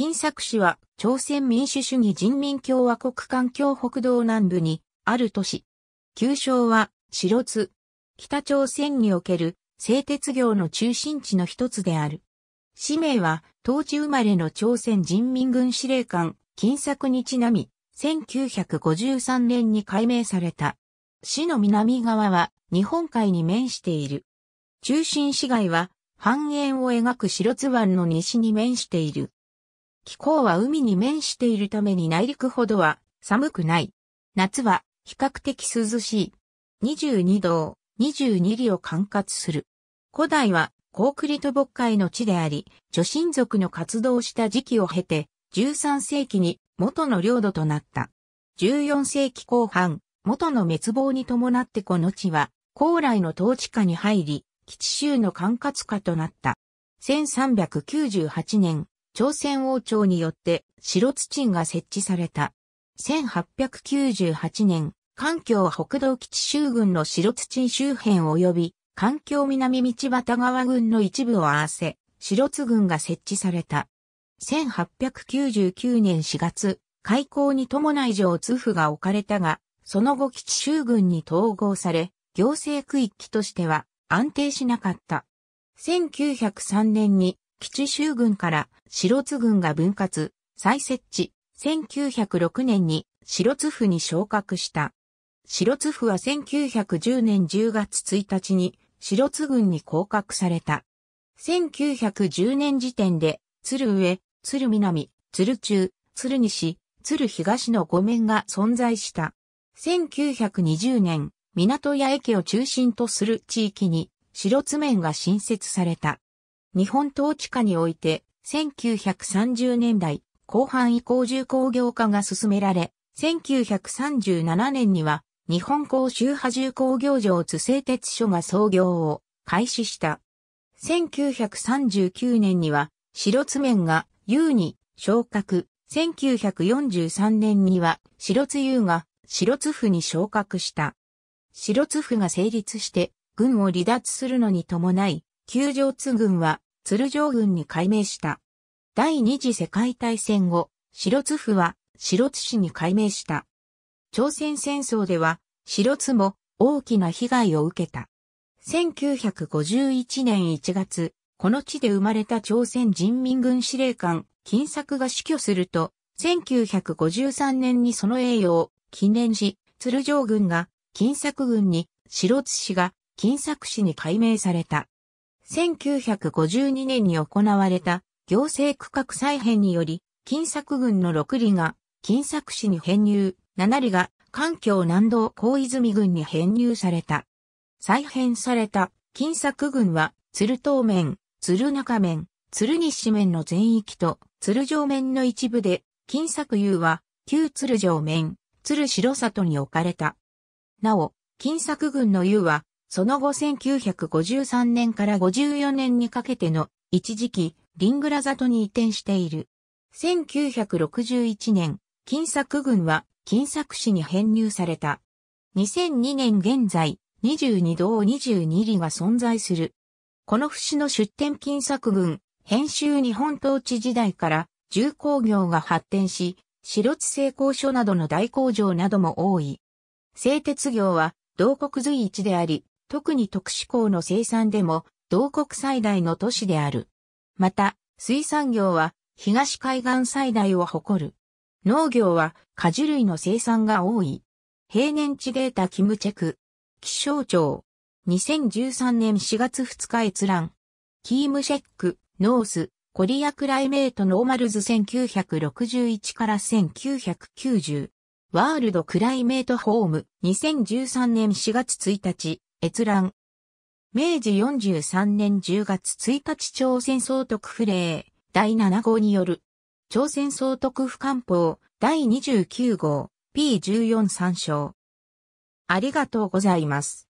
金作市は朝鮮民主主義人民共和国環境北道南部にある都市。旧称は白津。北朝鮮における製鉄業の中心地の一つである。氏名は当時生まれの朝鮮人民軍司令官金作にちなみ、1953年に改名された。市の南側は日本海に面している。中心市街は半円を描く白津湾の西に面している。気候は海に面しているために内陸ほどは寒くない。夏は比較的涼しい。22度、22里を管轄する。古代は高クリト牧会の地であり、女神族の活動した時期を経て、13世紀に元の領土となった。14世紀後半、元の滅亡に伴ってこの地は、高麗の統治下に入り、基地州の管轄下となった。1398年、朝鮮王朝によって白土が設置された。1898年、環境北道基地州軍の白土周辺及び環境南道端川軍の一部を合わせ、白津軍が設置された。1899年4月、開港に伴い上津府が置かれたが、その後基地州軍に統合され、行政区域としては安定しなかった。1903年に基地州軍から白津軍が分割、再設置、1906年に白津府に昇格した。白津府は1910年10月1日に白津軍に降格された。1910年時点で、鶴上、鶴南、鶴中、鶴西、鶴東の5面が存在した。1920年、港や駅を中心とする地域に白津面が新設された。日本統治下において、1930年代後半以降重工業化が進められ、1937年には日本高周波重工業場津製鉄所が創業を開始した。1939年には白津面が優に昇格。1943年には白津優が白津府に昇格した。白津府が成立して軍を離脱するのに伴い、旧上津軍は鶴城軍に改名した。第二次世界大戦後、白津府は白津市に改名した。朝鮮戦争では白津も大きな被害を受けた。1951年1月、この地で生まれた朝鮮人民軍司令官、金作が死去すると、1953年にその栄誉を記念し、鶴城軍が金作軍に、白津市が金作市に改名された。1952年に行われた行政区画再編により、金作郡の6里が金作市に編入、7里が環境南道高泉郡に編入された。再編された金作郡は、鶴東面、鶴中面、鶴西面の全域と鶴上面の一部で、金作遊は旧鶴上面、鶴城里に置かれた。なお、金作郡の湯は、その後1953年から54年にかけての一時期、リングラザトに移転している。1961年、金作軍は金作市に編入された。2002年現在、22道22里が存在する。この節の出展金作軍、編集日本統治時代から重工業が発展し、白地製鋼所などの大工場なども多い。製鉄業は、同国随一であり、特に特殊鋼の生産でも、同国最大の都市である。また、水産業は、東海岸最大を誇る。農業は、果樹類の生産が多い。平年値データキムチェク。気象庁。2013年4月2日閲覧。キームシェック、ノース、コリアクライメートノーマルズ1961から1990。ワールドクライメートホーム2013年4月1日。閲覧。明治43年10月1日朝鮮総督府令第7号による朝鮮総督府官報第29号 P14 参照。ありがとうございます。